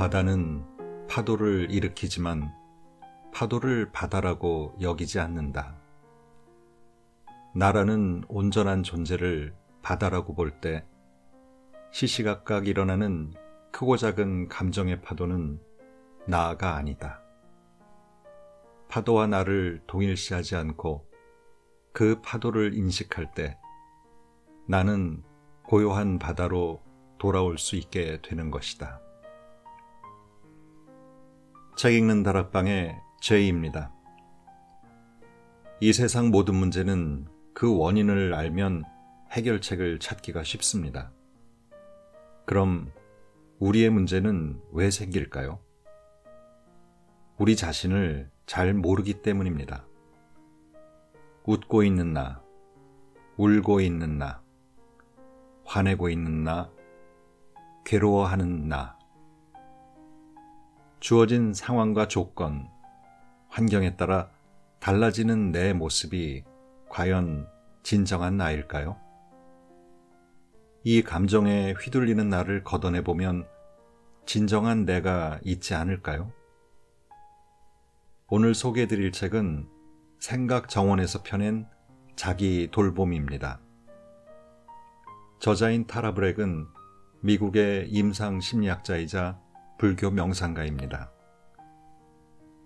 바다는 파도를 일으키지만 파도를 바다라고 여기지 않는다. 나라는 온전한 존재를 바다라고 볼 때 시시각각 일어나는 크고 작은 감정의 파도는 나가 아 아니다. 파도와 나를 동일시하지 않고 그 파도를 인식할 때 나는 고요한 바다로 돌아올 수 있게 되는 것이다. 책 읽는 다락방의 제이입니다. 이 세상 모든 문제는 그 원인을 알면 해결책을 찾기가 쉽습니다. 그럼 우리의 문제는 왜 생길까요? 우리 자신을 잘 모르기 때문입니다. 웃고 있는 나, 울고 있는 나, 화내고 있는 나, 괴로워하는 나, 주어진 상황과 조건, 환경에 따라 달라지는 내 모습이 과연 진정한 나일까요? 이 감정에 휘둘리는 나를 걷어내 보면 진정한 내가 있지 않을까요? 오늘 소개해 드릴 책은 생각 정원에서 펴낸 자기 돌봄입니다. 저자인 타라 브렉은 미국의 임상 심리학자이자 불교 명상가입니다.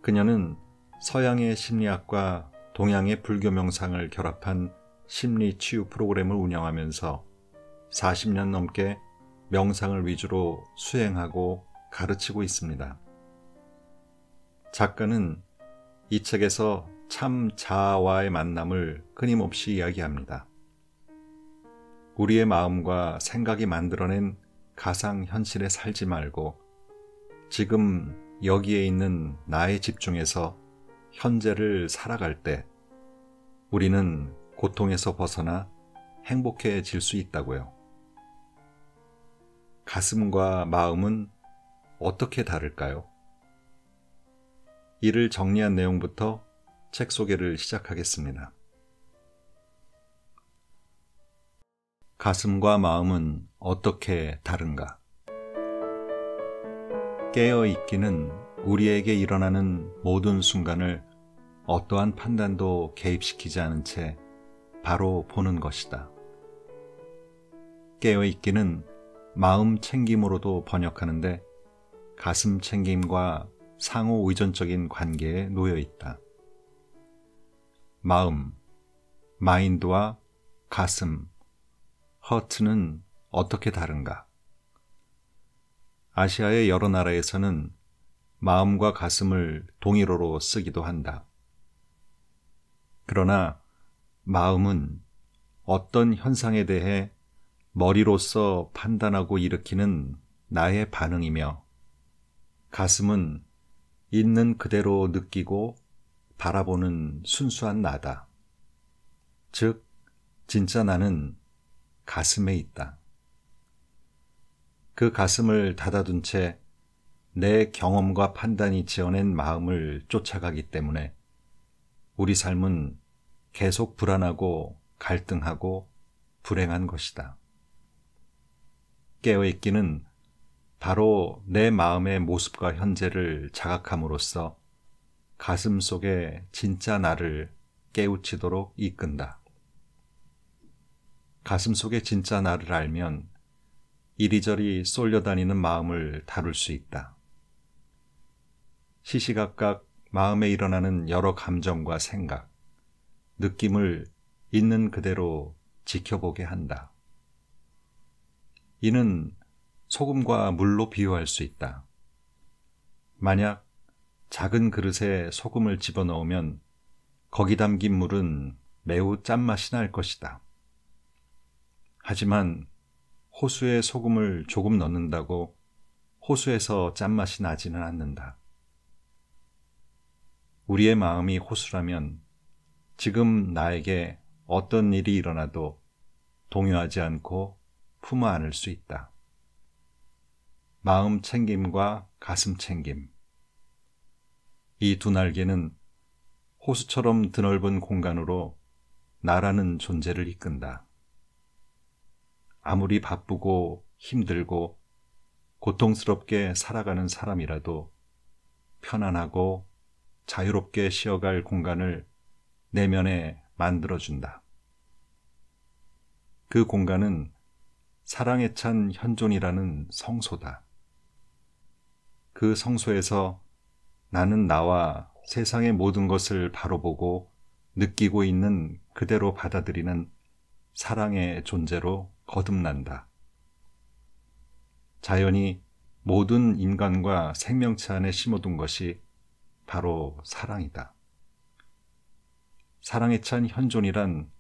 그녀는 서양의 심리학과 동양의 불교 명상을 결합한 심리 치유 프로그램을 운영하면서 40년 넘게 명상을 위주로 수행하고 가르치고 있습니다. 작가는 이 책에서 참 자아와의 만남을 끊임없이 이야기합니다. 우리의 마음과 생각이 만들어낸 가상 현실에 살지 말고 지금 여기에 있는 나의집중에서 현재를 살아갈 때 우리는 고통에서 벗어나 행복해질 수 있다고요. 가슴과 마음은 어떻게 다를까요? 이를 정리한 내용부터 책 소개를 시작하겠습니다. 가슴과 마음은 어떻게 다른가? 깨어 있기는 우리에게 일어나는 모든 순간을 어떠한 판단도 개입시키지 않은 채 바로 보는 것이다. 깨어 있기는 마음 챙김으로도 번역하는데 가슴 챙김과 상호 의존적인 관계에 놓여 있다. 마음, 마인드와 가슴, 허트는 어떻게 다른가? 아시아의 여러 나라에서는 마음과 가슴을 동일어로 쓰기도 한다. 그러나 마음은 어떤 현상에 대해 머리로서 판단하고 일으키는 나의 반응이며 가슴은 있는 그대로 느끼고 바라보는 순수한 나다. 즉, 진짜 나는 가슴에 있다. 그 가슴을 닫아둔 채 내 경험과 판단이 지어낸 마음을 쫓아가기 때문에 우리 삶은 계속 불안하고 갈등하고 불행한 것이다. 깨어있기는 바로 내 마음의 모습과 현재를 자각함으로써 가슴 속에 진짜 나를 깨우치도록 이끈다. 가슴 속에 진짜 나를 알면 이리저리 쏠려다니는 마음을 다룰 수 있다. 시시각각 마음에 일어나는 여러 감정과 생각, 느낌을 있는 그대로 지켜보게 한다. 이는 소금과 물로 비유할 수 있다. 만약 작은 그릇에 소금을 집어넣으면 거기 담긴 물은 매우 짠맛이 날 것이다. 하지만 호수에 소금을 조금 넣는다고 호수에서 짠맛이 나지는 않는다. 우리의 마음이 호수라면 지금 나에게 어떤 일이 일어나도 동요하지 않고 품어 안을 수 있다. 마음 챙김과 가슴 챙김. 이 두 날개는 호수처럼 드넓은 공간으로 나라는 존재를 이끈다. 아무리 바쁘고 힘들고 고통스럽게 살아가는 사람이라도 편안하고 자유롭게 쉬어갈 공간을 내면에 만들어준다. 그 공간은 사랑에 찬 현존이라는 성소다. 그 성소에서 나는 나와 세상의 모든 것을 바로 보고 느끼고 있는 그대로 받아들이는 사랑의 존재로 거듭난다. 자연이 모든 인간과 생명체 안에 심어둔 것이 바로 사랑이다. 사랑에 찬 현존이란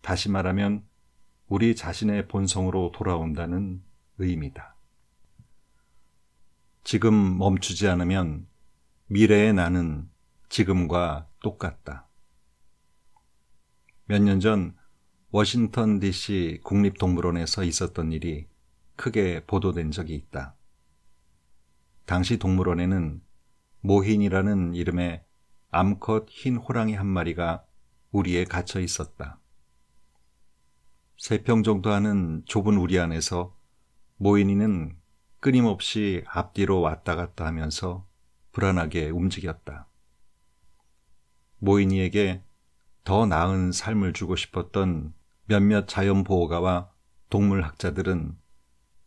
다시 말하면 우리 자신의 본성으로 돌아온다는 의미다. 지금 멈추지 않으면 미래의 나는 지금과 똑같다. 몇년전 워싱턴 DC 국립동물원에서 있었던 일이 크게 보도된 적이 있다. 당시 동물원에는 모 h 이라는 이름의 암컷 흰 호랑이 한 마리가 우리에 갇혀 있었다. 세 평 정도 하는 좁은 우리 안에서 모인이는 끊임없이 앞뒤로 왔다 갔다 하면서 불안하게 움직였다. 모인이에게 더 나은 삶을 주고 싶었던 몇몇 자연보호가와 동물학자들은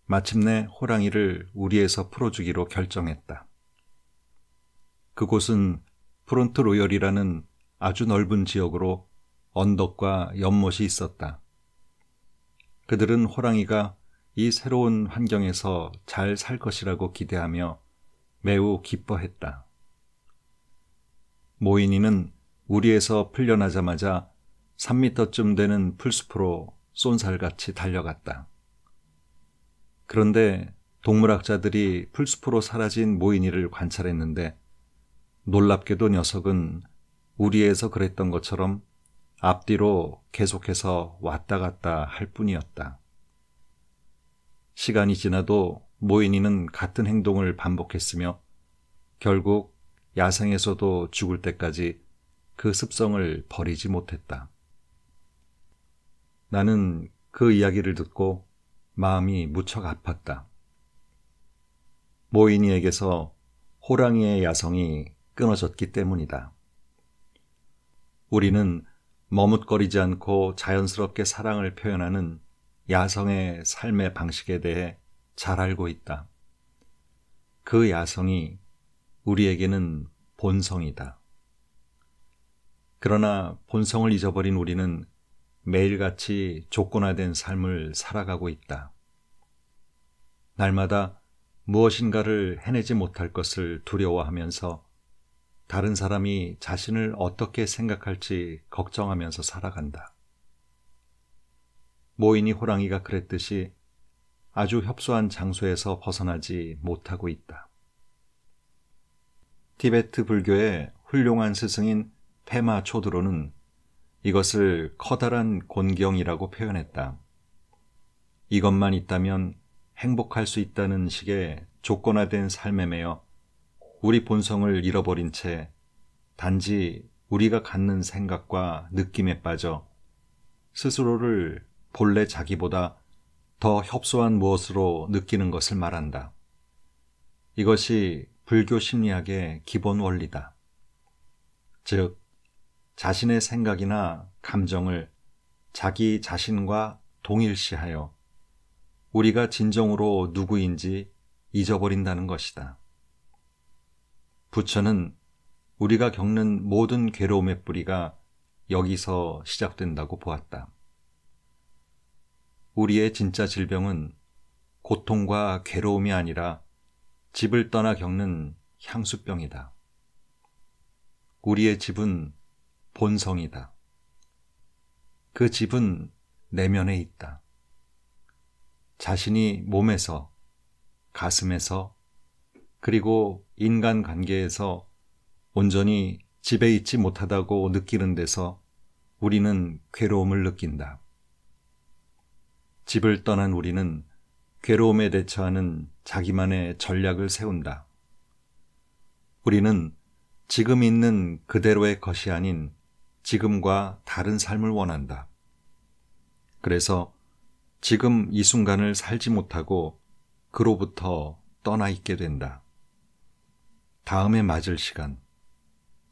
마침내 호랑이를 우리에서 풀어주기로 결정했다. 그곳은 프론트 로열이라는 아주 넓은 지역으로 언덕과 연못이 있었다. 그들은 호랑이가 이 새로운 환경에서 잘 살 것이라고 기대하며 매우 기뻐했다. 모인이는 우리에서 풀려나자마자 3미터쯤 되는 풀숲으로 쏜살같이 달려갔다. 그런데 동물학자들이 풀숲으로 사라진 모인이를 관찰했는데 놀랍게도 녀석은 우리에서 그랬던 것처럼 앞뒤로 계속해서 왔다 갔다 할 뿐이었다. 시간이 지나도 모인이는 같은 행동을 반복했으며 결국 야생에서도 죽을 때까지 그 습성을 버리지 못했다. 나는 그 이야기를 듣고 마음이 무척 아팠다. 모인이에게서 호랑이의 야성이 끊어졌기 때문이다. 우리는 머뭇거리지 않고 자연스럽게 사랑을 표현하는 야성의 삶의 방식에 대해 잘 알고 있다. 그 야성이 우리에게는 본성이다. 그러나 본성을 잊어버린 우리는 매일같이 조건화된 삶을 살아가고 있다. 날마다 무엇인가를 해내지 못할 것을 두려워하면서 다른 사람이 자신을 어떻게 생각할지 걱정하면서 살아간다. 모인이 호랑이가 그랬듯이 아주 협소한 장소에서 벗어나지 못하고 있다. 티베트 불교의 훌륭한 스승인 페마 초드로는 이것을 커다란 곤경이라고 표현했다. 이것만 있다면 행복할 수 있다는 식의 조건화된 삶에 매여 우리 본성을 잃어버린 채 단지 우리가 갖는 생각과 느낌에 빠져 스스로를 본래 자기보다 더 협소한 무엇으로 느끼는 것을 말한다. 이것이 불교 심리학의 기본 원리다. 즉, 자신의 생각이나 감정을 자기 자신과 동일시하여 우리가 진정으로 누구인지 잊어버린다는 것이다. 부처는 우리가 겪는 모든 괴로움의 뿌리가 여기서 시작된다고 보았다. 우리의 진짜 질병은 고통과 괴로움이 아니라 집을 떠나 겪는 향수병이다. 우리의 집은 본성이다. 그 집은 내면에 있다. 자신이 몸에서, 가슴에서, 그리고 인간 관계에서 온전히 집에 있지 못하다고 느끼는 데서 우리는 괴로움을 느낀다. 집을 떠난 우리는 괴로움에 대처하는 자기만의 전략을 세운다. 우리는 지금 있는 그대로의 것이 아닌 지금과 다른 삶을 원한다. 그래서 지금 이 순간을 살지 못하고 그로부터 떠나 있게 된다. 다음에 맞을 시간,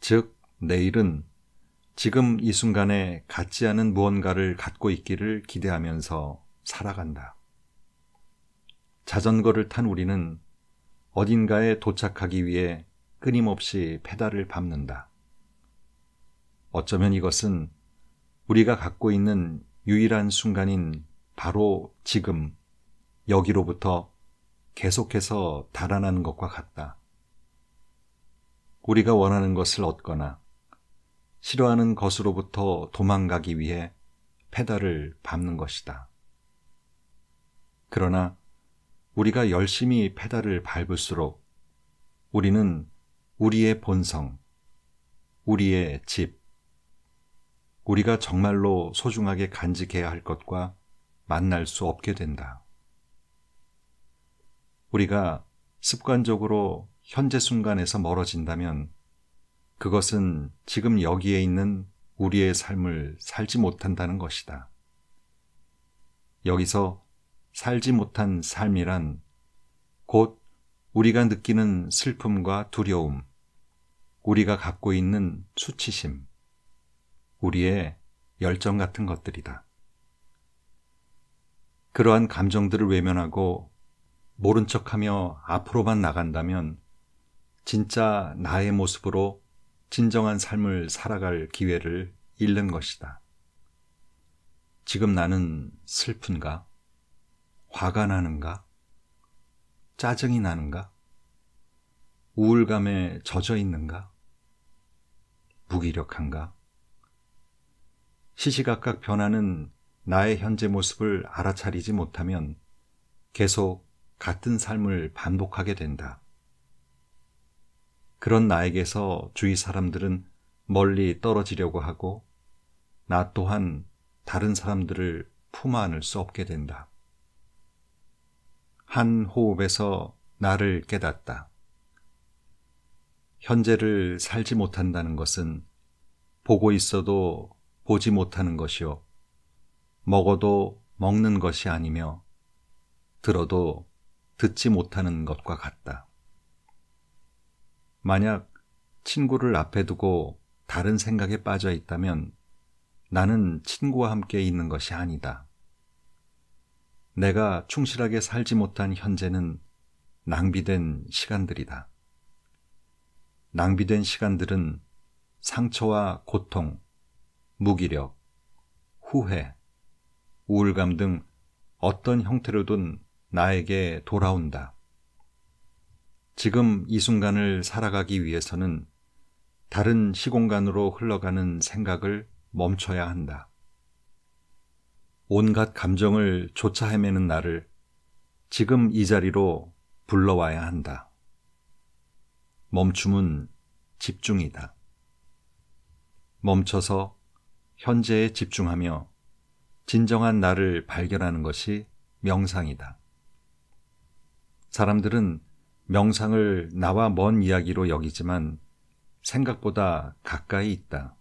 즉 내일은 지금 이 순간에 갖지 않은 무언가를 갖고 있기를 기대하면서 살아간다. 자전거를 탄 우리는 어딘가에 도착하기 위해 끊임없이 페달을 밟는다. 어쩌면 이것은 우리가 갖고 있는 유일한 순간인 바로 지금 여기로부터 계속해서 달아나는 것과 같다. 우리가 원하는 것을 얻거나 싫어하는 것으로부터 도망가기 위해 페달을 밟는 것이다. 그러나 우리가 열심히 페달을 밟을수록 우리는 우리의 본성, 우리의 집, 우리가 정말로 소중하게 간직해야 할 것과 만날 수 없게 된다. 우리가 습관적으로 현재 순간에서 멀어진다면 그것은 지금 여기에 있는 우리의 삶을 살지 못한다는 것이다. 여기서 살지 못한 삶이란 곧 우리가 느끼는 슬픔과 두려움, 우리가 갖고 있는 수치심, 우리의 열정 같은 것들이다. 그러한 감정들을 외면하고 모른 척하며 앞으로만 나간다면 진짜 나의 모습으로 진정한 삶을 살아갈 기회를 잃는 것이다. 지금 나는 슬픈가? 화가 나는가? 짜증이 나는가? 우울감에 젖어 있는가? 무기력한가? 시시각각 변하는 나의 현재 모습을 알아차리지 못하면 계속 같은 삶을 반복하게 된다. 그런 나에게서 주위 사람들은 멀리 떨어지려고 하고 나 또한 다른 사람들을 품어 안을 수 없게 된다. 한 호흡에서 나를 깨닫다. 현재를 살지 못한다는 것은 보고 있어도 보지 못하는 것이요. 먹어도 먹는 것이 아니며 들어도 듣지 못하는 것과 같다. 만약 친구를 앞에 두고 다른 생각에 빠져 있다면 나는 친구와 함께 있는 것이 아니다. 내가 충실하게 살지 못한 현재는 낭비된 시간들이다. 낭비된 시간들은 상처와 고통, 무기력, 후회, 우울감 등 어떤 형태로든 나에게 돌아온다. 지금 이 순간을 살아가기 위해서는 다른 시공간으로 흘러가는 생각을 멈춰야 한다. 온갖 감정을 조차 헤매는 나를 지금 이 자리로 불러와야 한다. 멈춤은 집중이다. 멈춰서 현재에 집중하며 진정한 나를 발견하는 것이 명상이다. 사람들은 명상을 나와 먼 이야기로 여기지만 생각보다 가까이 있다.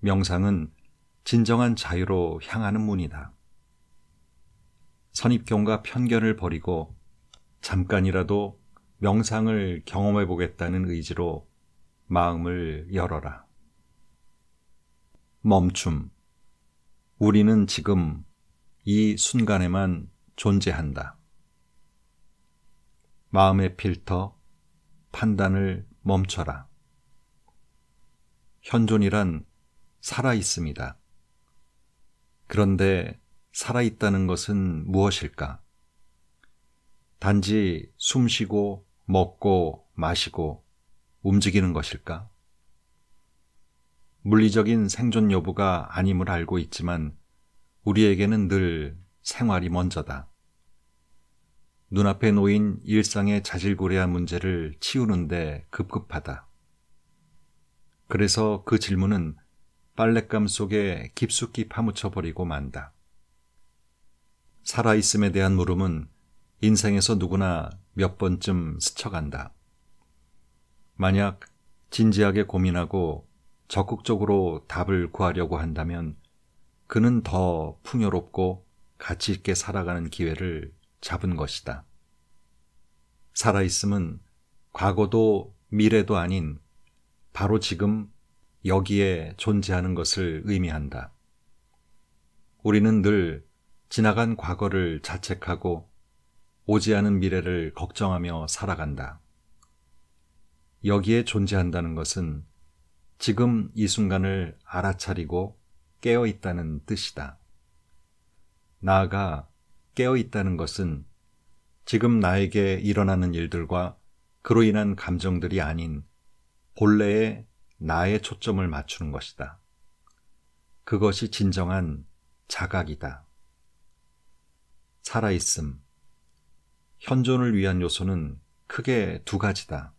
명상은 진정한 자유로 향하는 문이다. 선입견과 편견을 버리고 잠깐이라도 명상을 경험해 보겠다는 의지로 마음을 열어라. 멈춤. 우리는 지금 이 순간에만 존재한다. 마음의 필터, 판단을 멈춰라. 현존이란 살아있습니다. 그런데 살아있다는 것은 무엇일까? 단지 숨 쉬고, 먹고, 마시고, 움직이는 것일까? 물리적인 생존 여부가 아님을 알고 있지만 우리에게는 늘 생활이 먼저다. 눈앞에 놓인 일상의 자질고레한 문제를 치우는데 급급하다. 그래서 그 질문은 빨랫감 속에 깊숙이 파묻혀 버리고 만다. 살아있음에 대한 물음은 인생에서 누구나 몇 번쯤 스쳐간다. 만약 진지하게 고민하고 적극적으로 답을 구하려고 한다면 그는 더 풍요롭고 가치 있게 살아가는 기회를 잡은 것이다. 살아있음은 과거도 미래도 아닌 바로 지금 여기에 존재하는 것을 의미한다. 우리는 늘 지나간 과거를 자책하고 오지 않은 미래를 걱정하며 살아간다. 여기에 존재한다는 것은 지금 이 순간을 알아차리고 깨어 있다는 뜻이다. 나아가 깨어 있다는 것은 지금 나에게 일어나는 일들과 그로 인한 감정들이 아닌 본래의 나의 초점을 맞추는 것이다. 그것이 진정한 자각이다. 살아있음. 현존을 위한 요소는 크게 두 가지다.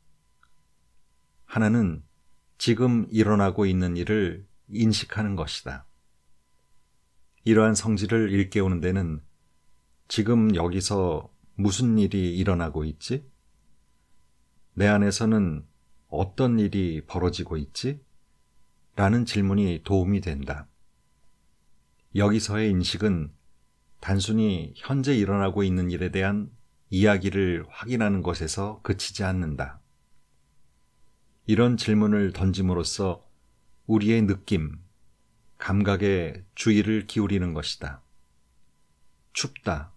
하나는 지금 일어나고 있는 일을 인식하는 것이다. 이러한 성질을 일깨우는 데는 지금 여기서 무슨 일이 일어나고 있지? 내 안에서는 어떤 일이 벌어지고 있지? 라는 질문이 도움이 된다. 여기서의 인식은 단순히 현재 일어나고 있는 일에 대한 이야기를 확인하는 것에서 그치지 않는다. 이런 질문을 던짐으로써 우리의 느낌, 감각에 주의를 기울이는 것이다. 춥다,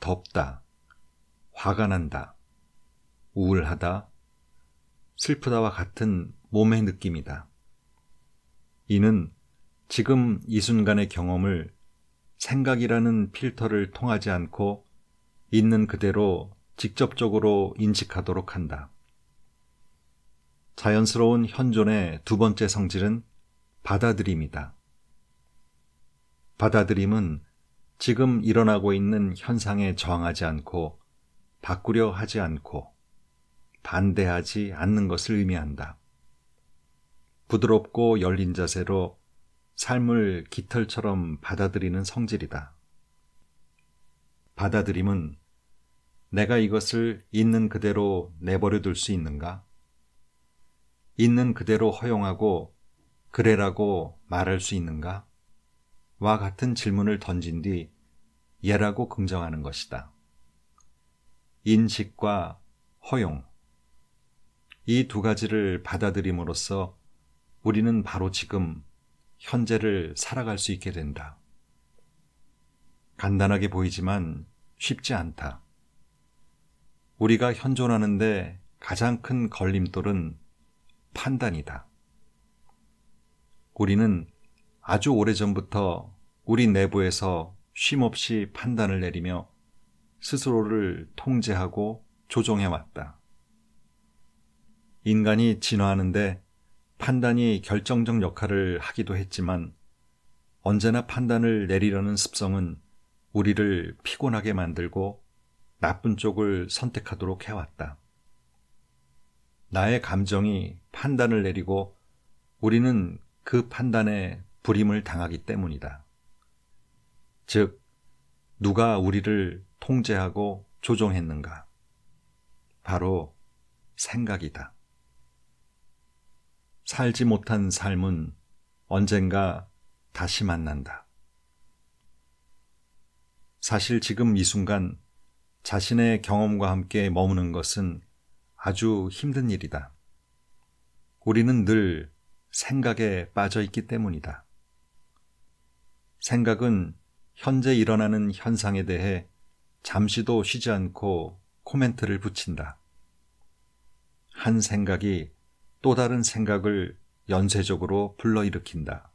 덥다, 화가 난다, 우울하다, 슬프다와 같은 몸의 느낌이다. 이는 지금 이 순간의 경험을 생각이라는 필터를 통하지 않고 있는 그대로 직접적으로 인식하도록 한다. 자연스러운 현존의 두 번째 성질은 받아들임이다. 받아들임은 지금 일어나고 있는 현상에 저항하지 않고 바꾸려 하지 않고 반대하지 않는 것을 의미한다. 부드럽고 열린 자세로 삶을 깃털처럼 받아들이는 성질이다. 받아들임은 내가 이것을 있는 그대로 내버려 둘 수 있는가? 있는 그대로 허용하고 그래라고 말할 수 있는가? 와 같은 질문을 던진 뒤 예라고 긍정하는 것이다. 인식과 허용. 이 두 가지를 받아들임으로써 우리는 바로 지금 현재를 살아갈 수 있게 된다. 간단하게 보이지만 쉽지 않다. 우리가 현존하는데 가장 큰 걸림돌은 판단이다. 우리는 아주 오래전부터 우리 내부에서 쉼없이 판단을 내리며 스스로를 통제하고 조종해왔다. 인간이 진화하는데 판단이 결정적 역할을 하기도 했지만 언제나 판단을 내리려는 습성은 우리를 피곤하게 만들고 나쁜 쪽을 선택하도록 해왔다. 나의 감정이 판단을 내리고 우리는 그 판단에 불임을 당하기 때문이다. 즉, 누가 우리를 통제하고 조종했는가? 바로 생각이다. 살지 못한 삶은 언젠가 다시 만난다. 사실 지금 이 순간 자신의 경험과 함께 머무는 것은 아주 힘든 일이다. 우리는 늘 생각에 빠져 있기 때문이다. 생각은 현재 일어나는 현상에 대해 잠시도 쉬지 않고 코멘트를 붙인다. 한 생각이 또 다른 생각을 연쇄적으로 불러일으킨다.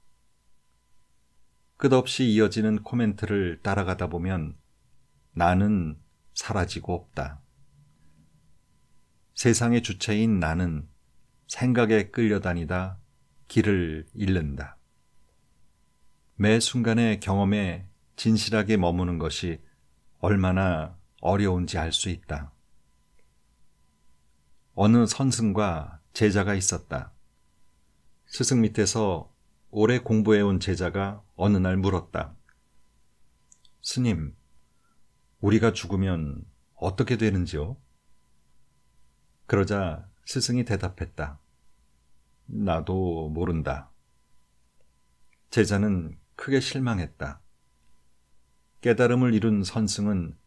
끝없이 이어지는 코멘트를 따라가다 보면 나는 사라지고 없다. 세상의 주체인 나는 생각에 끌려다니다 길을 잃는다. 매 순간의 경험에 진실하게 머무는 것이 얼마나 어려운지 알 수 있다. 어느 선승과 제자가 있었다. 스승 밑에서 오래 공부해온 제자가 어느 날 물었다. 스님, 우리가 죽으면 어떻게 되는지요? 그러자 스승이 대답했다. 나도 모른다. 제자는 크게 실망했다. 깨달음을 이룬 선승은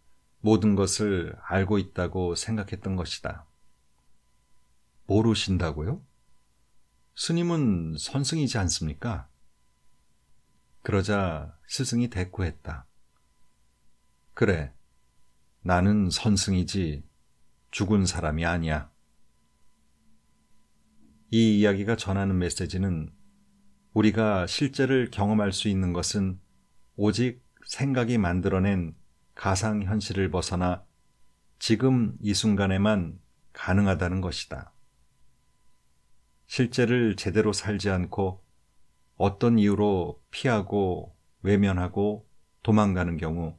모든 것을 알고 있다고 생각했던 것이다. 모르신다고요? 스님은 선승이지 않습니까? 그러자 스승이 대꾸했다. 그래, 나는 선승이지 죽은 사람이 아니야. 이 이야기가 전하는 메시지는 우리가 실제를 경험할 수 있는 것은 오직 생각이 만들어낸 가상현실을 벗어나 지금 이 순간에만 가능하다는 것이다. 실제를 제대로 살지 않고 어떤 이유로 피하고 외면하고 도망가는 경우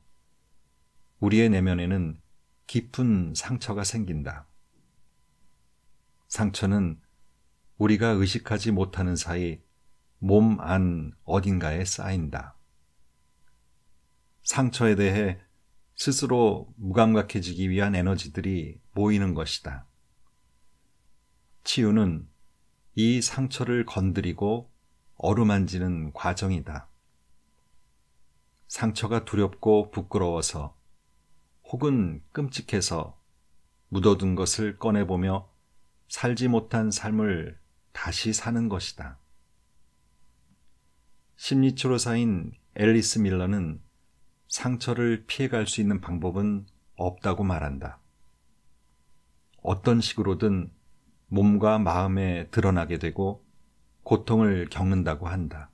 우리의 내면에는 깊은 상처가 생긴다. 상처는 우리가 의식하지 못하는 사이 몸 안 어딘가에 쌓인다. 상처에 대해 스스로 무감각해지기 위한 에너지들이 모이는 것이다. 치유는 이 상처를 건드리고 어루만지는 과정이다. 상처가 두렵고 부끄러워서 혹은 끔찍해서 묻어둔 것을 꺼내보며 살지 못한 삶을 다시 사는 것이다. 심리치료사인 앨리스 밀러는 상처를 피해갈 수 있는 방법은 없다고 말한다. 어떤 식으로든 몸과 마음에 드러나게 되고 고통을 겪는다고 한다.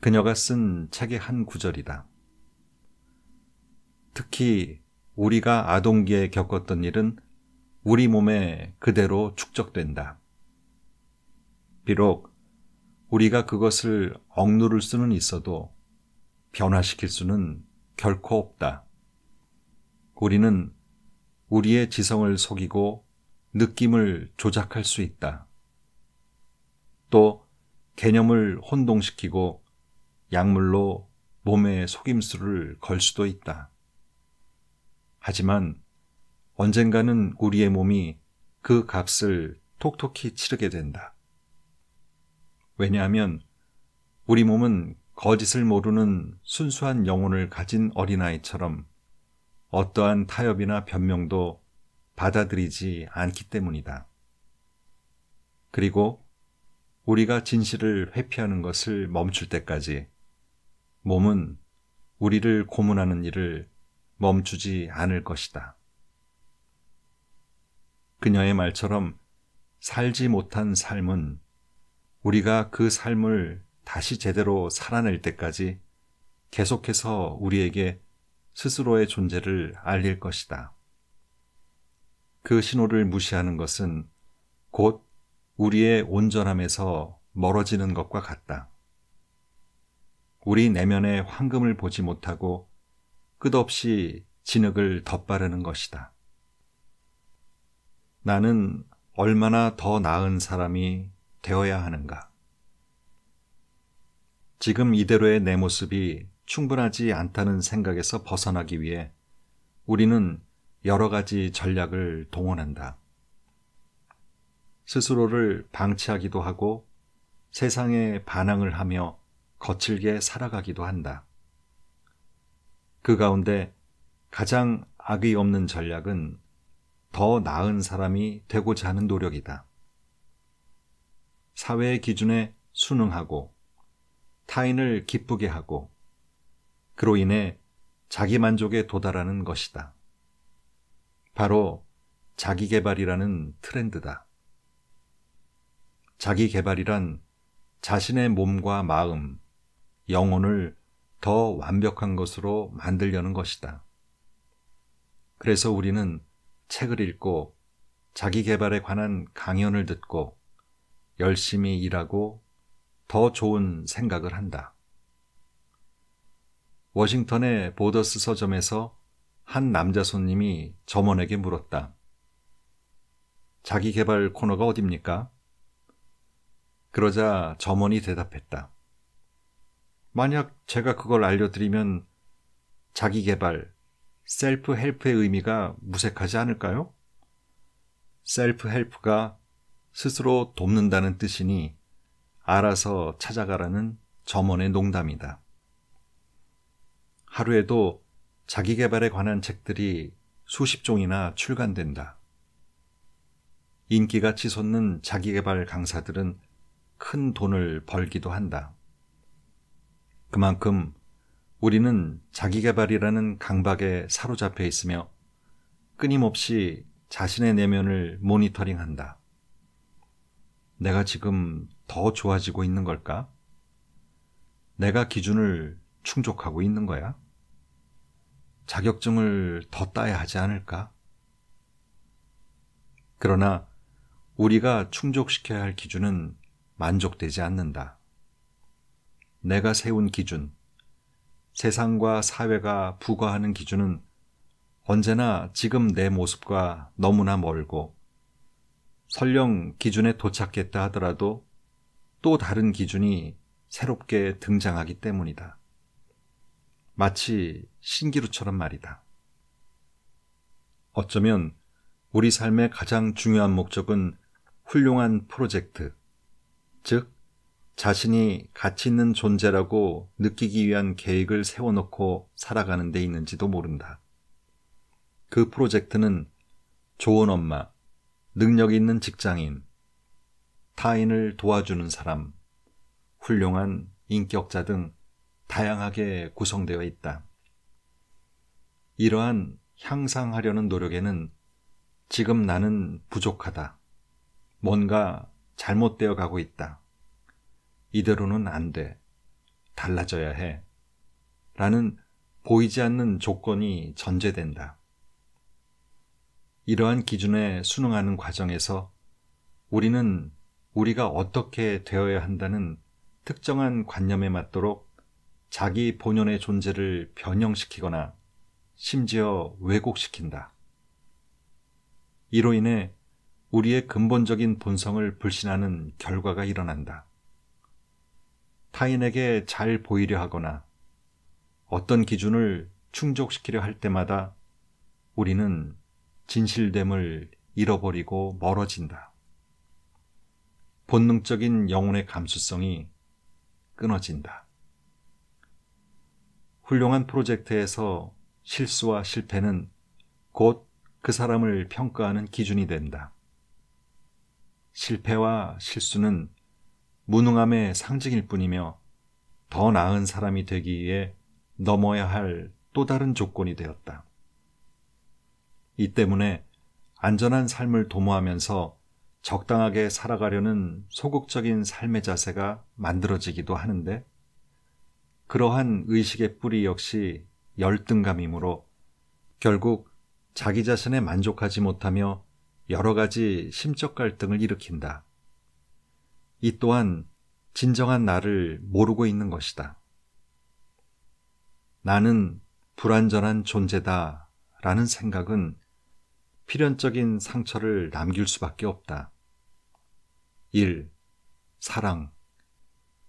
그녀가 쓴 책의 한 구절이다. 특히 우리가 아동기에 겪었던 일은 우리 몸에 그대로 축적된다. 비록 우리가 그것을 억누를 수는 있어도 변화시킬 수는 결코 없다. 우리는 우리의 지성을 속이고 느낌을 조작할 수 있다. 또 개념을 혼동시키고 약물로 몸에 속임수를 걸 수도 있다. 하지만 언젠가는 우리의 몸이 그 값을 톡톡히 치르게 된다. 왜냐하면 우리 몸은 거짓을 모르는 순수한 영혼을 가진 어린아이처럼 어떠한 타협이나 변명도 받아들이지 않기 때문이다. 그리고 우리가 진실을 회피하는 것을 멈출 때까지 몸은 우리를 고문하는 일을 멈추지 않을 것이다. 그녀의 말처럼 살지 못한 삶은 우리가 그 삶을 다시 제대로 살아낼 때까지 계속해서 우리에게 스스로의 존재를 알릴 것이다. 그 신호를 무시하는 것은 곧 우리의 온전함에서 멀어지는 것과 같다. 우리 내면의 황금을 보지 못하고 끝없이 진흙을 덧바르는 것이다. 나는 얼마나 더 나은 사람이 되어야 하는가? 지금 이대로의 내 모습이 충분하지 않다는 생각에서 벗어나기 위해 우리는 여러 가지 전략을 동원한다. 스스로를 방치하기도 하고 세상에 반항을 하며 거칠게 살아가기도 한다. 그 가운데 가장 악의 없는 전략은 더 나은 사람이 되고자 하는 노력이다. 사회의 기준에 순응하고 타인을 기쁘게 하고 그로 인해 자기 만족에 도달하는 것이다. 바로 자기 개발이라는 트렌드다. 자기 개발이란 자신의 몸과 마음, 영혼을 더 완벽한 것으로 만들려는 것이다. 그래서 우리는 책을 읽고 자기 개발에 관한 강연을 듣고 열심히 일하고 더 좋은 생각을 한다. 워싱턴의 보더스 서점에서 한 남자 손님이 점원에게 물었다. 자기 개발 코너가 어딥니까? 그러자 점원이 대답했다. 만약 제가 그걸 알려드리면 자기 개발, 셀프 헬프의 의미가 무색하지 않을까요? 셀프 헬프가 스스로 돕는다는 뜻이니 알아서 찾아가라는 점원의 농담이다. 하루에도 자기 개발에 관한 책들이 수십 종이나 출간된다. 인기가 치솟는 자기 개발 강사들은 큰 돈을 벌기도 한다. 그만큼 우리는 자기 개발이라는 강박에 사로잡혀 있으며 끊임없이 자신의 내면을 모니터링한다. 내가 지금 더 좋아지고 있는 걸까? 내가 기준을 충족하고 있는 거야? 자격증을 더 따야 하지 않을까? 그러나 우리가 충족시켜야 할 기준은 만족되지 않는다. 내가 세운 기준, 세상과 사회가 부과하는 기준은 언제나 지금 내 모습과 너무나 멀고 설령 기준에 도착했다 하더라도 또 다른 기준이 새롭게 등장하기 때문이다. 마치 신기루처럼 말이다. 어쩌면 우리 삶의 가장 중요한 목적은 훌륭한 프로젝트, 즉, 자신이 가치 있는 존재라고 느끼기 위한 계획을 세워놓고 살아가는 데 있는지도 모른다. 그 프로젝트는 좋은 엄마, 능력 있는 직장인, 타인을 도와주는 사람, 훌륭한 인격자 등 다양하게 구성되어 있다. 이러한 향상하려는 노력에는 지금 나는 부족하다. 뭔가 잘못되어 가고 있다. 이대로는 안 돼. 달라져야 해. 라는 보이지 않는 조건이 전제된다. 이러한 기준에 순응하는 과정에서 우리는 우리가 어떻게 되어야 한다는 특정한 관념에 맞도록 자기 본연의 존재를 변형시키거나 심지어 왜곡시킨다. 이로 인해 우리의 근본적인 본성을 불신하는 결과가 일어난다. 타인에게 잘 보이려 하거나 어떤 기준을 충족시키려 할 때마다 우리는 진실됨을 잃어버리고 멀어진다. 본능적인 영혼의 감수성이 끊어진다. 훌륭한 프로젝트에서 실수와 실패는 곧 그 사람을 평가하는 기준이 된다. 실패와 실수는 무능함의 상징일 뿐이며 더 나은 사람이 되기 위해 넘어야 할 또 다른 조건이 되었다. 이 때문에 안전한 삶을 도모하면서 적당하게 살아가려는 소극적인 삶의 자세가 만들어지기도 하는데 그러한 의식의 뿌리 역시 열등감이므로 결국 자기 자신에 만족하지 못하며 여러 가지 심적 갈등을 일으킨다. 이 또한 진정한 나를 모르고 있는 것이다. 나는 불완전한 존재다 라는 생각은 필연적인 상처를 남길 수밖에 없다. 1. 사랑,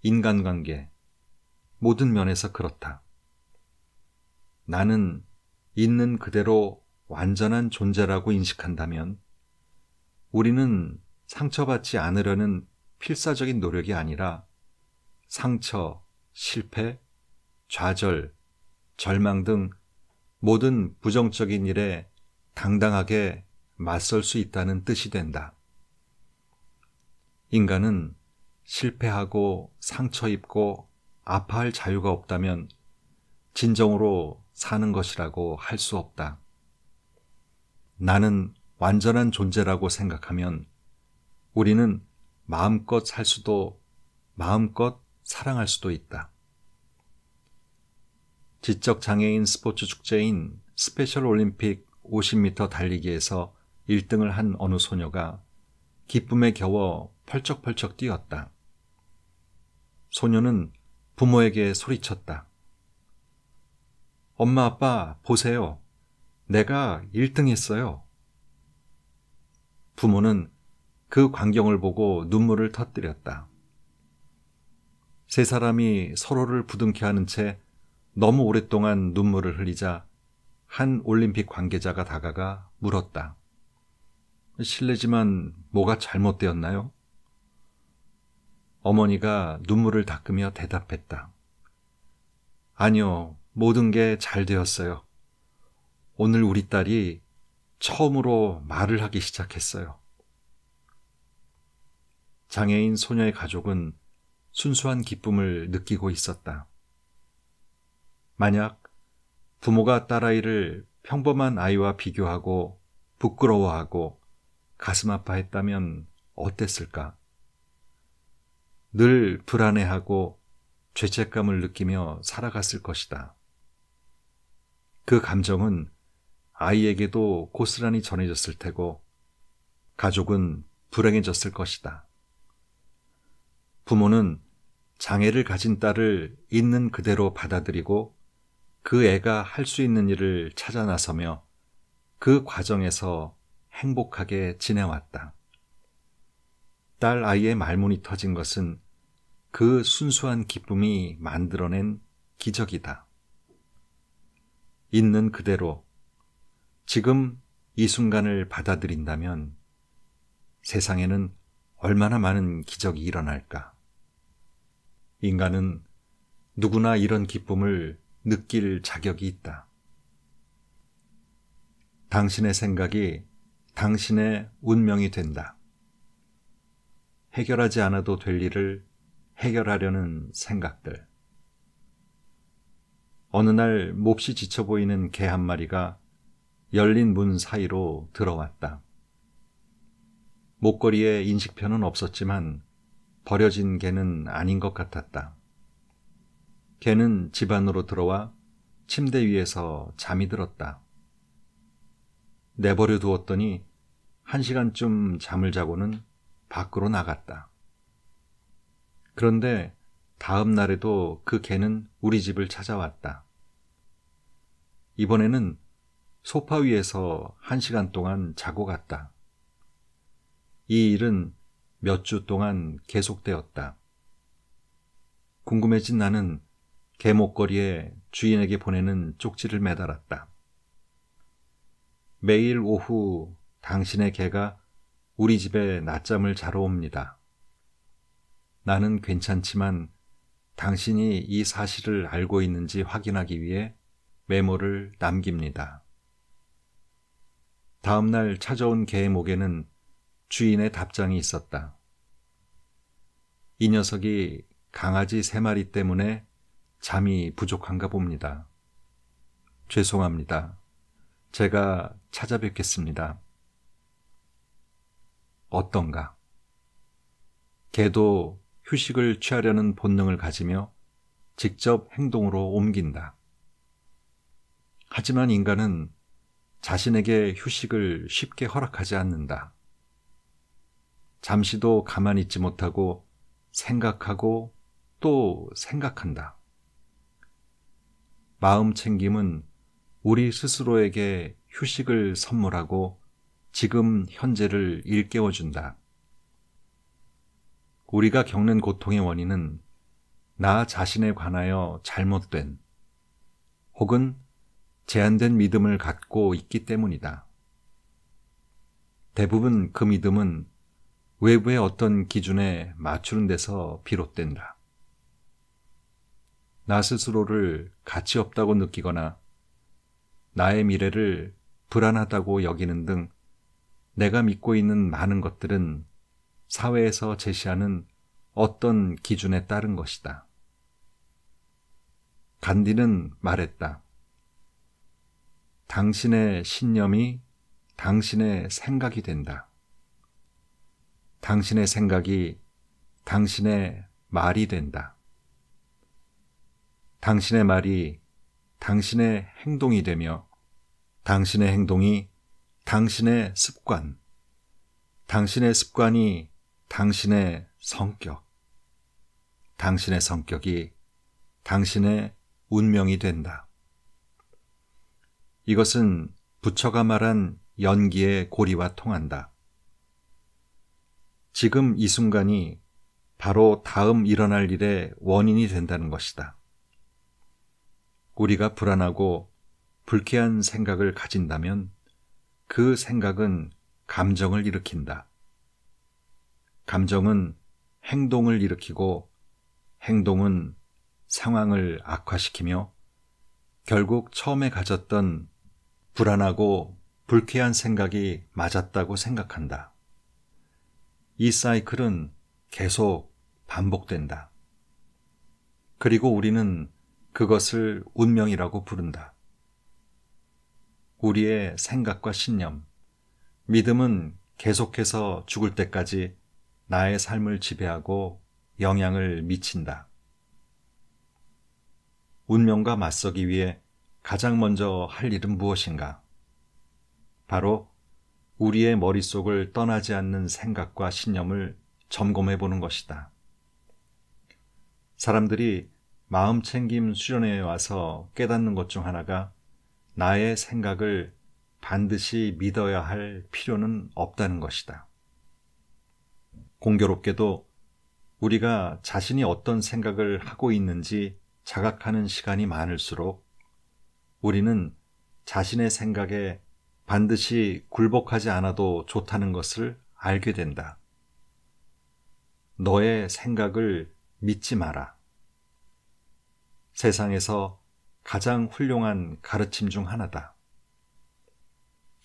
인간관계, 모든 면에서 그렇다. 나는 있는 그대로 완전한 존재라고 인식한다면 우리는 상처받지 않으려는 필사적인 노력이 아니라 상처, 실패, 좌절, 절망 등 모든 부정적인 일에 당당하게 맞설 수 있다는 뜻이 된다. 인간은 실패하고 상처 입고 아파할 자유가 없다면 진정으로 사는 것이라고 할 수 없다. 나는 완전한 존재라고 생각하면 우리는 마음껏 살 수도 마음껏 사랑할 수도 있다. 지적장애인 스포츠 축제인 스페셜 올림픽 50m 달리기에서 1등을 한 어느 소녀가 기쁨에 겨워 펄쩍펄쩍 뛰었다. 소녀는 부모에게 소리쳤다. 엄마 아빠 보세요. 내가 1등 했어요. 부모는 그 광경을 보고 눈물을 터뜨렸다. 세 사람이 서로를 부둥켜 하는 채 너무 오랫동안 눈물을 흘리자 한 올림픽 관계자가 다가가 물었다. 실례지만 뭐가 잘못되었나요? 어머니가 눈물을 닦으며 대답했다. 아니요, 모든 게 잘 되었어요. 오늘 우리 딸이 처음으로 말을 하기 시작했어요. 장애인 소녀의 가족은 순수한 기쁨을 느끼고 있었다. 만약 부모가 딸아이를 평범한 아이와 비교하고 부끄러워하고 가슴 아파했다면 어땠을까? 늘 불안해하고 죄책감을 느끼며 살아갔을 것이다. 그 감정은 아이에게도 고스란히 전해졌을 테고 가족은 불행해졌을 것이다. 부모는 장애를 가진 딸을 있는 그대로 받아들이고 그 애가 할 수 있는 일을 찾아 나서며 그 과정에서 행복하게 지내왔다. 딸 아이의 말문이 터진 것은 그 순수한 기쁨이 만들어낸 기적이다. 있는 그대로 지금 이 순간을 받아들인다면 세상에는 얼마나 많은 기적이 일어날까? 인간은 누구나 이런 기쁨을 느낄 자격이 있다. 당신의 생각이 당신의 운명이 된다. 해결하지 않아도 될 일을 해결하려는 생각들. 어느 날 몹시 지쳐 보이는 개 한 마리가 열린 문 사이로 들어왔다. 목걸이에 인식표는 없었지만 버려진 개는 아닌 것 같았다. 개는 집 안으로 들어와 침대 위에서 잠이 들었다. 내버려 두었더니 한 시간쯤 잠을 자고는 밖으로 나갔다. 그런데 다음 날에도 그 개는 우리 집을 찾아왔다. 이번에는 소파 위에서 한 시간 동안 자고 갔다. 이 일은 몇 주 동안 계속되었다. 궁금해진 나는 개 목걸이에 주인에게 보내는 쪽지를 매달았다. 매일 오후 당신의 개가 우리 집에 낮잠을 자러 옵니다. 나는 괜찮지만 당신이 이 사실을 알고 있는지 확인하기 위해 메모를 남깁니다. 다음날 찾아온 개의 목에는 주인의 답장이 있었다. 이 녀석이 강아지 세 마리 때문에 잠이 부족한가 봅니다. 죄송합니다. 제가 찾아뵙겠습니다. 어떤가? 개도 휴식을 취하려는 본능을 가지며 직접 행동으로 옮긴다. 하지만 인간은 자신에게 휴식을 쉽게 허락하지 않는다. 잠시도 가만히 있지 못하고 생각하고 또 생각한다. 마음 챙김은 우리 스스로에게 휴식을 선물하고 지금 현재를 일깨워준다. 우리가 겪는 고통의 원인은 나 자신에 관하여 잘못된 혹은 제한된 믿음을 갖고 있기 때문이다. 대부분 그 믿음은 외부의 어떤 기준에 맞추는 데서 비롯된다. 나 스스로를 가치 없다고 느끼거나 나의 미래를 불안하다고 여기는 등 내가 믿고 있는 많은 것들은 사회에서 제시하는 어떤 기준에 따른 것이다. 간디는 말했다. 당신의 신념이 당신의 생각이 된다. 당신의 생각이 당신의 말이 된다. 당신의 말이 당신의 행동이 되며 당신의 행동이 당신의 습관, 당신의 습관이 당신의 성격, 당신의 성격이 당신의 운명이 된다. 이것은 부처가 말한 연기의 고리와 통한다. 지금 이 순간이 바로 다음 일어날 일의 원인이 된다는 것이다. 우리가 불안하고 불쾌한 생각을 가진다면 그 생각은 감정을 일으킨다. 감정은 행동을 일으키고 행동은 상황을 악화시키며 결국 처음에 가졌던 불안하고 불쾌한 생각이 맞았다고 생각한다. 이 사이클은 계속 반복된다. 그리고 우리는 그것을 운명이라고 부른다. 우리의 생각과 신념, 믿음은 계속해서 죽을 때까지 나의 삶을 지배하고 영향을 미친다. 운명과 맞서기 위해 가장 먼저 할 일은 무엇인가? 바로 우리의 머릿속을 떠나지 않는 생각과 신념을 점검해 보는 것이다. 사람들이 마음 챙김 수련회에 와서 깨닫는 것 중 하나가 나의 생각을 반드시 믿어야 할 필요는 없다는 것이다. 공교롭게도 우리가 자신이 어떤 생각을 하고 있는지 자각하는 시간이 많을수록 우리는 자신의 생각에 반드시 굴복하지 않아도 좋다는 것을 알게 된다. 너의 생각을 믿지 마라. 세상에서 가장 훌륭한 가르침 중 하나다.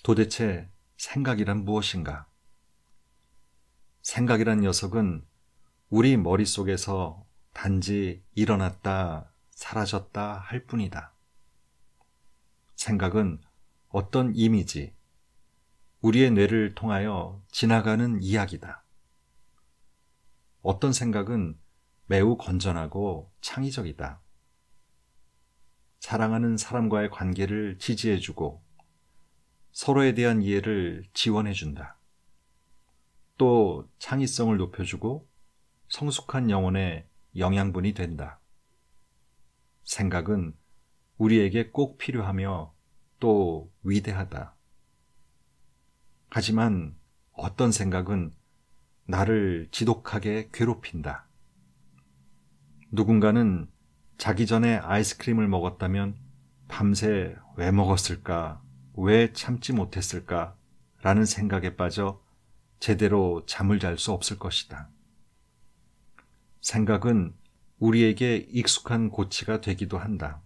도대체 생각이란 무엇인가? 생각이란 녀석은 우리 머릿속에서 단지 일어났다, 사라졌다 할 뿐이다. 생각은 어떤 이미지, 우리의 뇌를 통하여 지나가는 이야기다. 어떤 생각은 매우 건전하고 창의적이다. 사랑하는 사람과의 관계를 지지해주고 서로에 대한 이해를 지원해준다. 또 창의성을 높여주고 성숙한 영혼의 영양분이 된다. 생각은 우리에게 꼭 필요하며 또 위대하다. 하지만 어떤 생각은 나를 지독하게 괴롭힌다. 누군가는 자기 전에 아이스크림을 먹었다면 밤새 왜 먹었을까? 왜 참지 못했을까? 라는 생각에 빠져 제대로 잠을 잘 수 없을 것이다. 생각은 우리에게 익숙한 고치가 되기도 한다.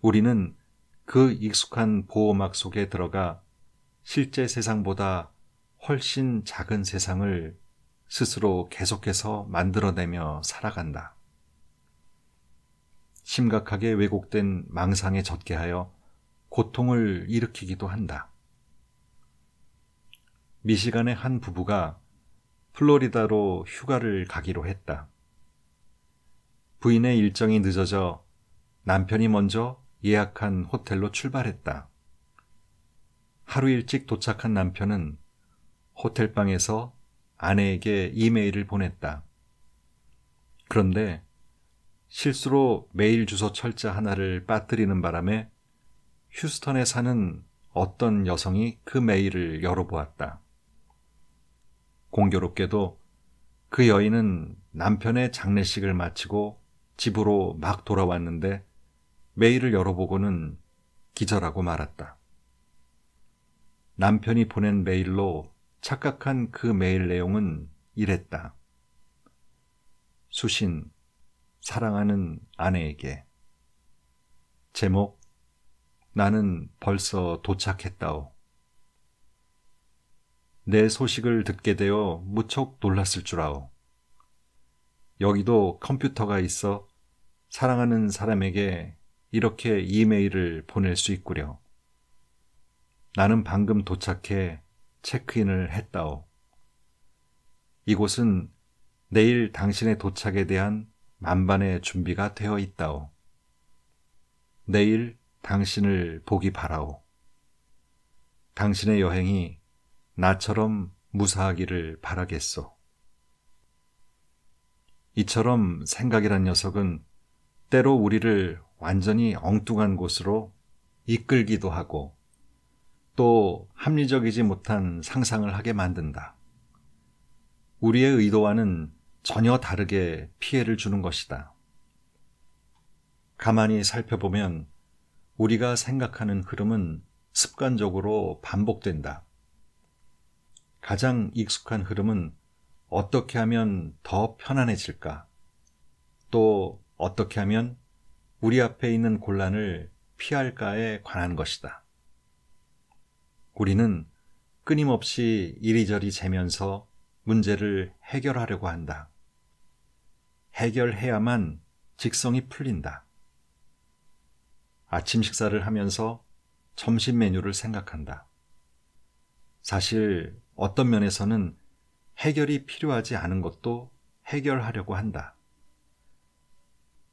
우리는 그 익숙한 보호막 속에 들어가 실제 세상보다 훨씬 작은 세상을 스스로 계속해서 만들어내며 살아간다. 심각하게 왜곡된 망상에 젖게 하여 고통을 일으키기도 한다. 미시간의 한 부부가 플로리다로 휴가를 가기로 했다. 부인의 일정이 늦어져 남편이 먼저 예약한 호텔로 출발했다. 하루 일찍 도착한 남편은 호텔방에서 아내에게 이메일을 보냈다. 그런데 실수로 메일 주소 철자 하나를 빠뜨리는 바람에 휴스턴에 사는 어떤 여성이 그 메일을 열어보았다. 공교롭게도 그 여인은 남편의 장례식을 마치고 집으로 막 돌아왔는데 메일을 열어보고는 기절하고 말았다. 남편이 보낸 메일로 착각한 그 메일 내용은 이랬다. 수신, 사랑하는 아내에게 제목 나는 벌써 도착했다오. 내 소식을 듣게 되어 무척 놀랐을 줄 아오. 여기도 컴퓨터가 있어 사랑하는 사람에게 이렇게 이메일을 보낼 수 있구려. 나는 방금 도착해 체크인을 했다오. 이곳은 내일 당신의 도착에 대한 만반의 준비가 되어 있다오. 내일 당신을 보기 바라오. 당신의 여행이 나처럼 무사하기를 바라겠소. 이처럼 생각이란 녀석은 때로 우리를 완전히 엉뚱한 곳으로 이끌기도 하고 또 합리적이지 못한 상상을 하게 만든다. 우리의 의도와는 전혀 다르게 피해를 주는 것이다. 가만히 살펴보면 우리가 생각하는 흐름은 습관적으로 반복된다. 가장 익숙한 흐름은 어떻게 하면 더 편안해질까? 또 어떻게 하면 우리 앞에 있는 곤란을 피할까에 관한 것이다. 우리는 끊임없이 이리저리 재면서 문제를 해결하려고 한다. 해결해야만 직성이 풀린다. 아침 식사를 하면서 점심 메뉴를 생각한다. 사실 어떤 면에서는 해결이 필요하지 않은 것도 해결하려고 한다.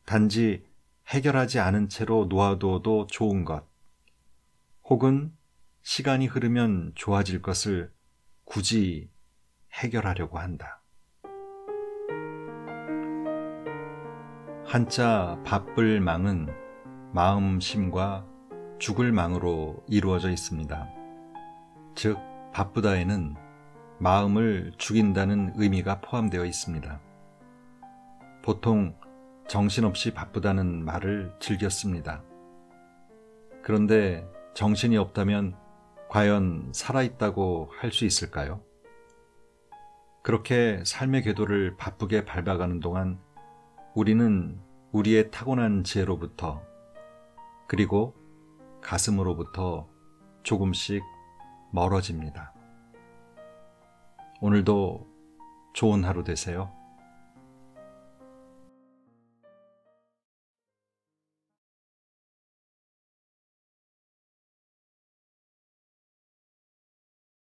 단지 해결하지 않은 채로 놓아두어도 좋은 것, 혹은 시간이 흐르면 좋아질 것을 굳이 해결하려고 한다. 한자 바쁠 망은 마음심과 죽을 망으로 이루어져 있습니다. 즉 바쁘다에는 마음을 죽인다는 의미가 포함되어 있습니다. 보통 정신없이 바쁘다는 말을 즐겼습니다. 그런데 정신이 없다면 과연 살아있다고 할 수 있을까요? 그렇게 삶의 궤도를 바쁘게 밟아가는 동안 우리는 우리의 타고난 죄로부터 그리고 가슴으로부터 조금씩 멀어집니다. 오늘도 좋은 하루 되세요.